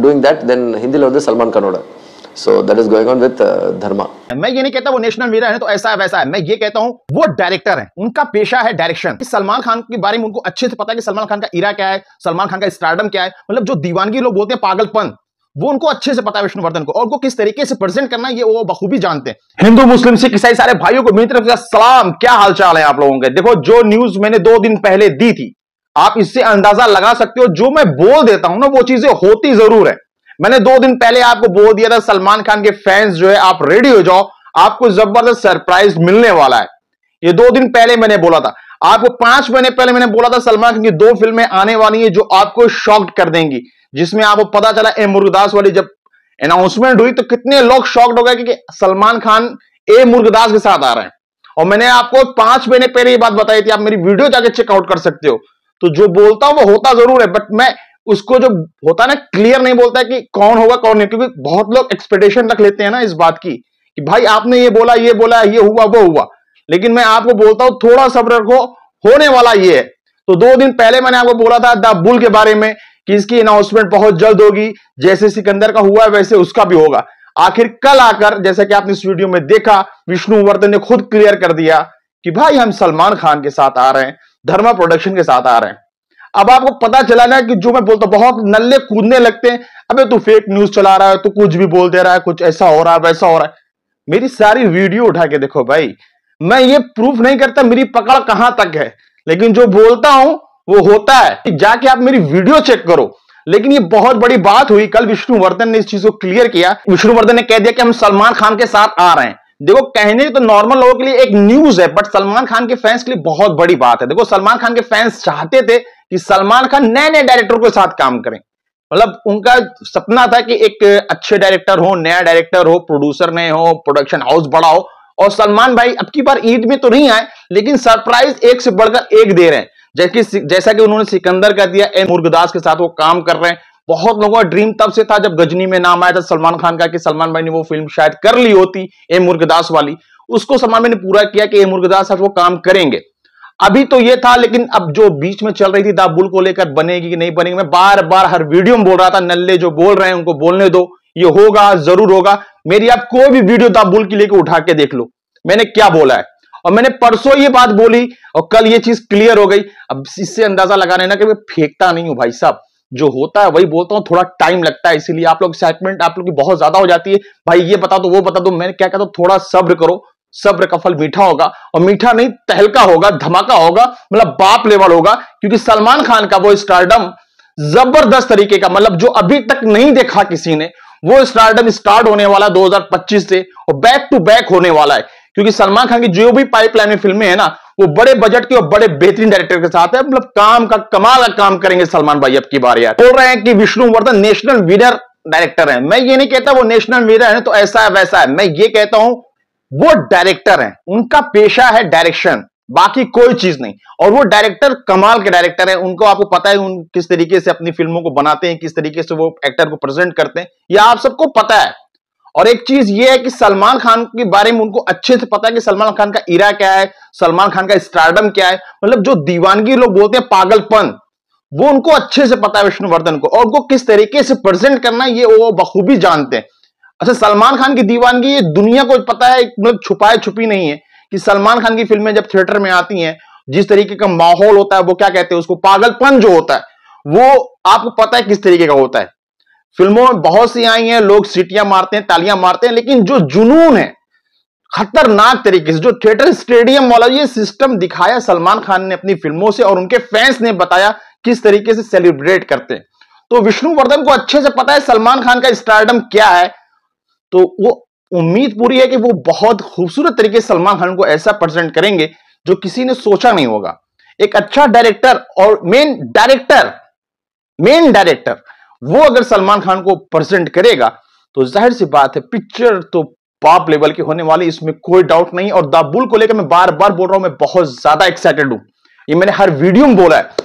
doing that, then Hindi khan Salman so that is going on with uh, dharma मैं ये नहीं कहता वो नेशनल वीरा है तो ऐसा है वैसा है मैं ये कहता हूँ वो डायरेक्टर है उनका पेशा है डायरेक्शन सलमान खान के बारे में उनको अच्छे से पता है कि सलमान खान का इरा क्या है सलमान खान का स्टार्डम क्या है मतलब जो दीवानगी लोग बोलते हैं पागलपन वो उनको अच्छे से पता है विष्णुवर्धन को और उनको किस तरीके से प्रेजेंट करना ये वो बखूबी जानते हैं हिंदू मुस्लिम सिख ईसाई सारे भाइयों को मेरी तरफ से सलाम क्या हालचाल है आप लोगों के देखो जो न्यूज मैंने दो दिन पहले दी थी आप इससे अंदाजा लगा सकते हो जो मैं बोल देता हूं ना वो चीजें होती जरूर है मैंने दो दिन पहले आपको बोल दिया था सलमान खान के फैंस जो है आप रेडी हो जाओ आपको जबरदस्त सरप्राइज मिलने वाला है ये दो दिन पहले मैंने बोला था आपको पांच महीने पहले मैंने बोला था सलमान खान की दो फिल्में आने वाली है जो आपको शॉक्ड कर देंगी जिसमें आपको पता चला ए मुर्गदास वाली जब अनाउंसमेंट हुई तो कितने लोग शॉक्ड हो गए कि सलमान खान ए मुर्गदास के साथ आ रहे हैं और मैंने आपको पांच महीने पहले ये बात बताई थी आप मेरी वीडियो जाके चेकआउट कर सकते हो तो जो बोलता हूं वो होता जरूर है बट मैं उसको जो होता ना क्लियर नहीं बोलता कि कौन होगा कौन नहीं क्योंकि बहुत लोग एक्सपेक्टेशन रख लेते हैं ना इस बात की कि भाई आपने ये बोला ये बोला ये हुआ वो हुआ लेकिन मैं आपको बोलता हूं थोड़ा सब्र रखो होने वाला ये है तो दो दिन पहले मैंने आपको बोला था द बुल के बारे में कि इसकी अनाउंसमेंट बहुत जल्द होगी जैसे सिकंदर का हुआ है वैसे उसका भी होगा आखिर कल आकर जैसा कि आपने इस वीडियो में देखा विष्णुवर्धन ने खुद क्लियर कर दिया कि भाई हम सलमान खान के साथ आ रहे हैं धर्मा प्रोडक्शन के साथ आ रहे हैं अब आपको पता चला ना कि जो मैं बोलता बहुत नल्ले कूदने लगते हैं अबे तू फेक न्यूज चला रहा है तू कुछ भी बोल दे रहा है कुछ ऐसा हो रहा है वैसा हो रहा है मेरी सारी वीडियो उठा के देखो भाई मैं ये प्रूफ नहीं करता मेरी पकड़ कहां तक है लेकिन जो बोलता हूं वो होता है जाके आप मेरी वीडियो चेक करो लेकिन ये बहुत बड़ी बात हुई कल विष्णुवर्धन ने इस चीज को क्लियर किया विष्णुवर्धन ने कह दिया कि हम सलमान खान के साथ आ रहे हैं देखो कहने तो नॉर्मल लोगों के लिए एक न्यूज है बट सलमान खान के फैंस के लिए बहुत बड़ी बात है देखो सलमान खान के फैंस चाहते थे कि सलमान खान नए नए डायरेक्टर के साथ काम करें मतलब उनका सपना था कि एक अच्छे डायरेक्टर हो नया डायरेक्टर हो प्रोड्यूसर नए हो प्रोडक्शन हाउस बड़ा हो और सलमान भाई अब की बार ईद में तो नहीं आए लेकिन सरप्राइज एक से बढ़कर एक दे रहे हैं जैसे जैसा कि उन्होंने सिकंदर का दिया ए मुर्गदास के साथ वो काम कर रहे हैं बहुत लोगों का ड्रीम तब से था जब गजनी में नाम आया था सलमान खान का कि सलमान भाई ने वो फिल्म शायद कर ली होती ए मुर्गदास वाली उसको सलमान भाई ने पूरा किया कि ए मुर्गदास वो काम करेंगे अभी तो ये था लेकिन अब जो बीच में चल रही थी दाबुल को लेकर बनेगी कि नहीं बनेगी मैं बार बार हर वीडियो में बोल रहा था नल्ले जो बोल रहे हैं उनको बोलने दो ये होगा जरूर होगा मेरी आप कोई भी वीडियो दाबुल की लेकर उठा के देख लो मैंने क्या बोला है और मैंने परसों ये बात बोली और कल ये चीज क्लियर हो गई अब इससे अंदाजा लगा ना कि मैं फेंकता नहीं हूं भाई साहब जो होता है वही बोलता हूँ थोड़ा टाइम लगता है इसीलिए आप लोग एक्साइटमेंट आप लोग की बहुत ज्यादा हो जाती है भाई ये बता दो वो बता दो मैंने क्या कहता हूँ थोड़ा सब्र करो सब्र का फल मीठा होगा और मीठा नहीं तहलका होगा धमाका होगा मतलब बाप लेवल होगा क्योंकि सलमान खान का वो स्टार्डम जबरदस्त तरीके का मतलब जो अभी तक नहीं देखा किसी ने वो स्टार्डम स्टार्ट होने वाला 2025 से और बैक टू बैक होने वाला है क्योंकि सलमान खान की जो भी पाइपलाइन में फिल्में है ना वो बड़े बजट के और बड़े बेहतरीन डायरेक्टर के साथ है मतलब काम का कमाल का काम करेंगे सलमान भाई अब की बार यार बोल रहे हैं कि विष्णुवर्धन नेशनल विनर डायरेक्टर है मैं ये नहीं कहता वो नेशनल विनर है तो ऐसा है वैसा है मैं ये कहता हूं वो डायरेक्टर है उनका पेशा है डायरेक्शन बाकी कोई चीज नहीं और वो डायरेक्टर कमाल के डायरेक्टर है उनको आपको पता है उन किस तरीके से अपनी फिल्मों को बनाते हैं किस तरीके से वो एक्टर को प्रेजेंट करते हैं यह आप सबको पता है और एक चीज ये है कि सलमान खान के बारे में उनको अच्छे से पता है कि सलमान खान का इरा क्या है सलमान खान का स्टार्डम क्या है मतलब जो दीवानगी लोग बोलते हैं पागलपन वो उनको अच्छे से पता है विष्णुवर्धन को और उनको किस तरीके से प्रेजेंट करना है ये वो बखूबी जानते हैं अच्छा सलमान खान की दीवानगी ये दुनिया को पता है मतलब छुपाए छुपी नहीं है कि सलमान खान की फिल्में जब थिएटर में आती हैं जिस तरीके का माहौल होता है वो क्या कहते हैं उसको पागलपन जो होता है वो आपको पता है किस तरीके का होता है फिल्मों में बहुत सी आई हैं लोग सीटियां मारते हैं तालियां मारते हैं लेकिन जो जुनून है खतरनाक तरीके से जो थिएटर स्टेडियम वाला ये सिस्टम दिखाया सलमान खान ने अपनी फिल्मों से और उनके फैंस ने बताया किस तरीके से सेलिब्रेट करते हैं तो विष्णुवर्धन को अच्छे से पता है सलमान खान का स्टारडम क्या है तो वो उम्मीद पूरी है कि वो बहुत खूबसूरत तरीके से सलमान खान को ऐसा प्रेजेंट करेंगे जो किसी ने सोचा नहीं होगा एक अच्छा डायरेक्टर और मेन डायरेक्टर मेन डायरेक्टर वो अगर सलमान खान को प्रेजेंट करेगा तो जाहिर सी बात है पिक्चर तो पॉप लेवल की होने वाली इसमें कोई डाउट नहीं और दाबुल को लेकर मैं बार बार बोल रहा हूं मैं बहुत ज्यादा एक्साइटेड हूं ये मैंने हर वीडियो में बोला है